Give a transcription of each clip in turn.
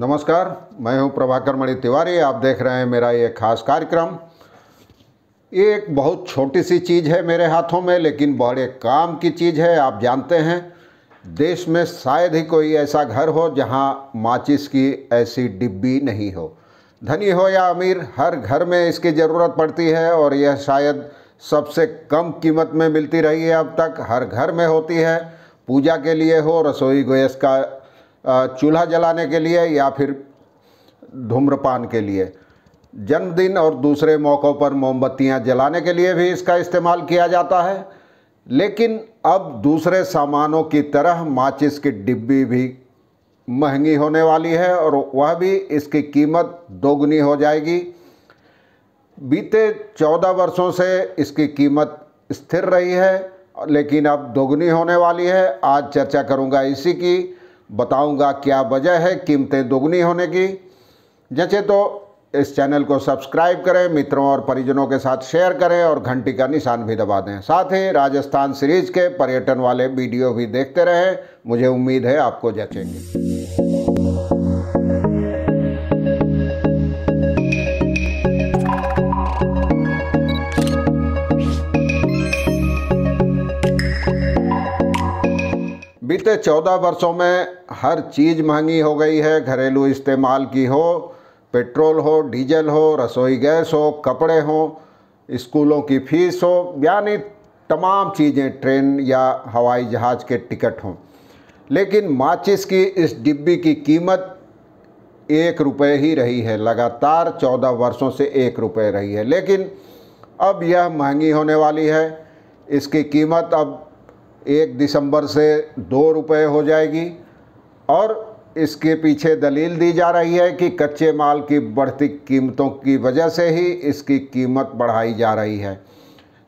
नमस्कार मैं हूं प्रभाकर मणि तिवारी आप देख रहे हैं मेरा ये खास कार्यक्रम ये एक बहुत छोटी सी चीज़ है मेरे हाथों में लेकिन बड़े काम की चीज़ है आप जानते हैं देश में शायद ही कोई ऐसा घर हो जहां माचिस की ऐसी डिब्बी नहीं हो धनी हो या अमीर हर घर में इसकी ज़रूरत पड़ती है और यह शायद सबसे कम कीमत में मिलती रही है अब तक हर घर में होती है पूजा के लिए हो रसोई गैस का चूल्हा जलाने के लिए या फिर धूम्रपान के लिए जन्मदिन और दूसरे मौक़ों पर मोमबत्तियां जलाने के लिए भी इसका इस्तेमाल किया जाता है लेकिन अब दूसरे सामानों की तरह माचिस की डिब्बी भी महंगी होने वाली है और वह भी इसकी कीमत दोगुनी हो जाएगी बीते चौदह वर्षों से इसकी कीमत स्थिर रही है लेकिन अब दोगुनी होने वाली है आज चर्चा करूंगा इसी की बताऊंगा क्या वजह है कीमतें दोगुनी होने की जैसे तो इस चैनल को सब्सक्राइब करें मित्रों और परिजनों के साथ शेयर करें और घंटी का निशान भी दबा दें साथ ही राजस्थान सीरीज के पर्यटन वाले वीडियो भी देखते रहें मुझे उम्मीद है आपको जचेंगे बीते चौदह वर्षों में हर चीज़ महंगी हो गई है घरेलू इस्तेमाल की हो पेट्रोल हो डीजल हो रसोई गैस हो कपड़े हो स्कूलों की फ़ीस हो यानी तमाम चीज़ें ट्रेन या हवाई जहाज़ के टिकट हों लेकिन माचिस की इस डिब्बी की कीमत एक रुपये ही रही है लगातार चौदह वर्षों से एक रुपये रही है लेकिन अब यह महंगी होने वाली है इसकी कीमत अब एक दिसंबर से दो रुपये हो जाएगी और इसके पीछे दलील दी जा रही है कि कच्चे माल की बढ़ती कीमतों की वजह से ही इसकी कीमत बढ़ाई जा रही है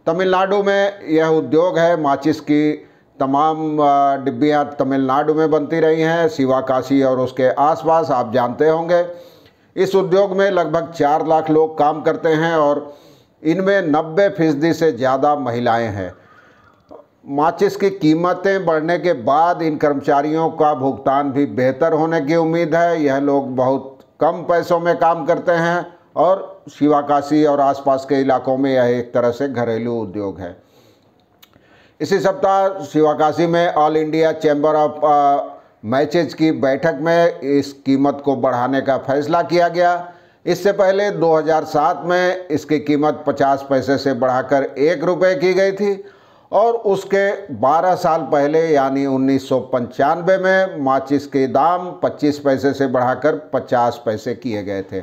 तमिलनाडु में यह उद्योग है माचिस की तमाम डिब्बियाँ तमिलनाडु में बनती रही हैं शिवाकाशी और उसके आसपास आप जानते होंगे इस उद्योग में लगभग चार लाख लोग काम करते हैं और इनमें नब्बे फीसदी से ज़्यादा महिलाएं हैं माचिस की कीमतें बढ़ने के बाद इन कर्मचारियों का भुगतान भी बेहतर होने की उम्मीद है यह लोग बहुत कम पैसों में काम करते हैं और शिवाकाशी और आसपास के इलाकों में यह एक तरह से घरेलू उद्योग है इसी सप्ताह शिवाकाशी में all India chamber of matches की बैठक में इस कीमत को बढ़ाने का फैसला किया गया इससे पहले 2007 में इसकी कीमत 50 पैसे से बढ़ाकर एक रुपये की गई थी और उसके 12 साल पहले यानी उन्नीस में माचिस के दाम 25 पैसे से बढ़ाकर 50 पैसे किए गए थे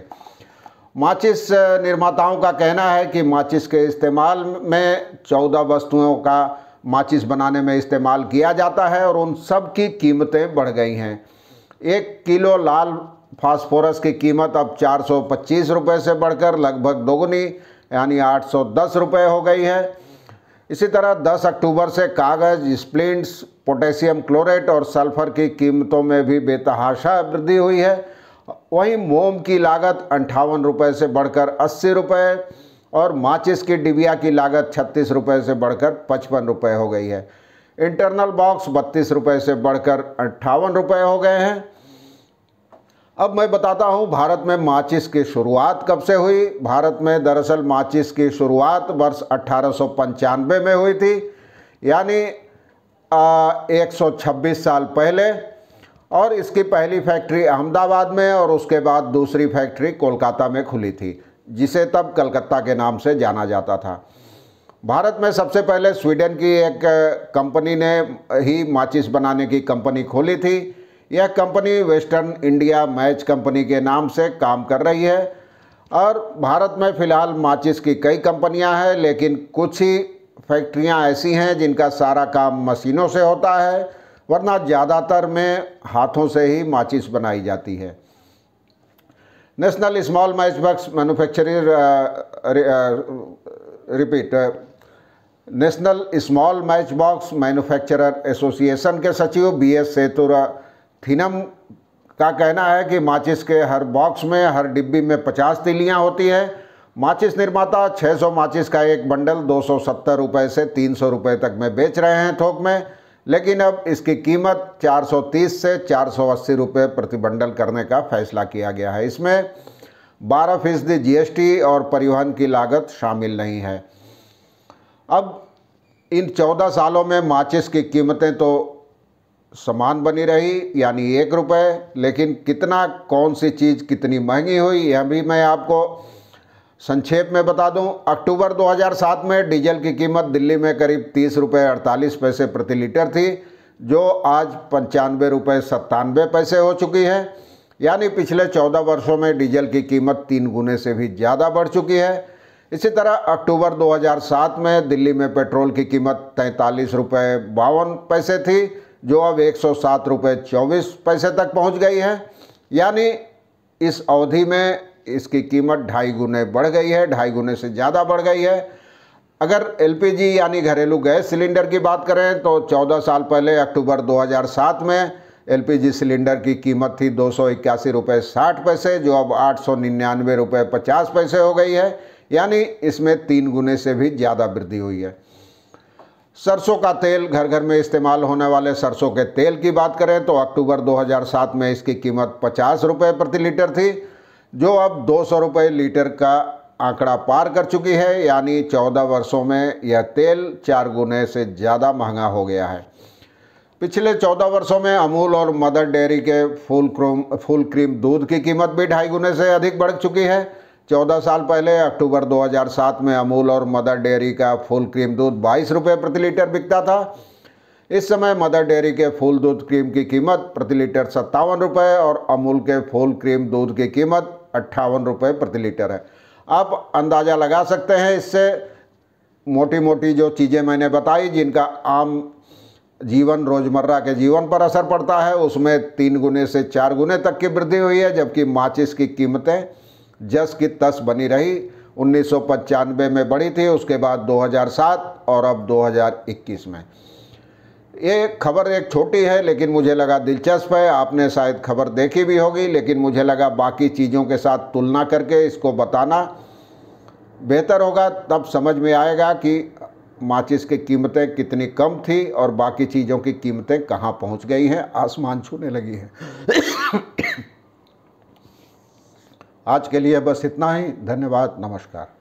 माचिस निर्माताओं का कहना है कि माचिस के इस्तेमाल में 14 वस्तुओं का माचिस बनाने में इस्तेमाल किया जाता है और उन सब की कीमतें बढ़ गई हैं एक किलो लाल फास्फोरस की कीमत अब 425 रुपए से बढ़कर लगभग दोगुनी यानी 810 रुपए हो गई है इसी तरह 10 अक्टूबर से कागज़ स्प्लिंट्स पोटेशियम क्लोराइड और सल्फर की कीमतों में भी बेतहाशा वृद्धि हुई है वहीं मोम की लागत अंठावन रुपये से बढ़कर अस्सी रुपये और माचिस की डिबिया की लागत छत्तीस रुपये से बढ़कर पचपन रुपये हो गई है इंटरनल बॉक्स बत्तीस रुपये से बढ़कर अट्ठावन रुपये हो गए हैं अब मैं बताता हूँ भारत में माचिस की शुरुआत कब से हुई भारत में दरअसल माचिस की शुरुआत वर्ष अट्ठारह में हुई थी यानी एक 126 साल पहले और इसकी पहली फैक्ट्री अहमदाबाद में और उसके बाद दूसरी फैक्ट्री कोलकाता में खुली थी जिसे तब कलकत्ता के नाम से जाना जाता था भारत में सबसे पहले स्वीडन की एक कंपनी ने ही माचिस बनाने की कंपनी खोली थी यह company western India match company के नाम से काम कर रही है और भारत में फ़िलहाल माचिस की कई कंपनियां हैं लेकिन कुछ ही फैक्ट्रियां ऐसी हैं जिनका सारा काम मशीनों से होता है वरना ज़्यादातर में हाथों से ही माचिस बनाई जाती है national small match box manufacturer repeat national small match box manufacturer association के सचिव बी एस सेतुरा थीनम का कहना है कि माचिस के हर बॉक्स में हर डिब्बी में 50 तीलियाँ होती है माचिस निर्माता 600 माचिस का एक बंडल दो रुपए से तीन सौ तक में बेच रहे हैं थोक में लेकिन अब इसकी कीमत 430 से 480 रुपए प्रति बंडल करने का फैसला किया गया है इसमें बारह फीसदी जीएसटी और परिवहन की लागत शामिल नहीं है अब इन चौदह सालों में माचिस की कीमतें तो समान बनी रही यानी एक रुपये लेकिन कितना कौन सी चीज़ कितनी महंगी हुई यह भी मैं आपको संक्षेप में बता दूं अक्टूबर 2007 में डीजल की कीमत दिल्ली में करीब तीस रुपये अड़तालीस पैसे प्रति लीटर थी जो आज पंचानवे रुपये सत्तानवे पैसे हो चुकी है यानी पिछले चौदह वर्षों में डीजल की कीमत तीन गुने से भी ज़्यादा बढ़ चुकी है इसी तरह अक्टूबर 2007 में दिल्ली में पेट्रोल की कीमत तैंतालीस रुपये बावन पैसे थी जो अब एक सौ सात रुपये चौबीस पैसे तक पहुंच गई है यानी इस अवधि में इसकी कीमत ढाई गुने बढ़ गई है ढाई गुने से ज़्यादा बढ़ गई है अगर एलपीजी यानी घरेलू गैस सिलेंडर की बात करें तो 14 साल पहले अक्टूबर 2007 में एलपीजी सिलेंडर की कीमत थी दो सौ इक्यासी रुपये साठ पैसे जो अब आठ सौ निन्यानवे रुपये पचास पैसे हो गई है यानी इसमें तीन गुने से भी ज़्यादा वृद्धि हुई है सरसों का तेल घर घर में इस्तेमाल होने वाले सरसों के तेल की बात करें तो अक्टूबर 2007 में इसकी कीमत पचास रुपये प्रति लीटर थी जो अब दो सौ रुपये लीटर का आंकड़ा पार कर चुकी है यानी 14 वर्षों में यह तेल चार गुने से ज़्यादा महंगा हो गया है पिछले 14 वर्षों में अमूल और मदर डेयरी के फुल क्रोम फुल क्रीम दूध की कीमत भी ढाई गुने से अधिक बढ़ चुकी है 14 साल पहले अक्टूबर 2007 में अमूल और मदर डेयरी का फुल क्रीम दूध बाईस रुपये प्रति लीटर बिकता था इस समय मदर डेयरी के फुल दूध क्रीम की कीमत प्रति लीटर सत्तावन रुपये और अमूल के फुल क्रीम दूध की कीमत अट्ठावन रुपये प्रति लीटर है आप अंदाज़ा लगा सकते हैं इससे मोटी मोटी जो चीज़ें मैंने बताई जिनका आम जीवन रोज़मर्रा के जीवन पर असर पड़ता है उसमें तीन गुने से चार गुने तक की वृद्धि हुई है जबकि माचिस की कीमतें जस की तस बनी रही उन्नीस में बढ़ी थी उसके बाद 2007 और अब 2021 में ये खबर एक छोटी है लेकिन मुझे लगा दिलचस्प है आपने शायद खबर देखी भी होगी लेकिन मुझे लगा बाकी चीज़ों के साथ तुलना करके इसको बताना बेहतर होगा तब समझ में आएगा कि माचिस की कीमतें कितनी कम थी और बाकी चीज़ों की कीमतें कहाँ पहुँच गई हैं आसमान छूने लगी हैं आज के लिए बस इतना ही धन्यवाद नमस्कार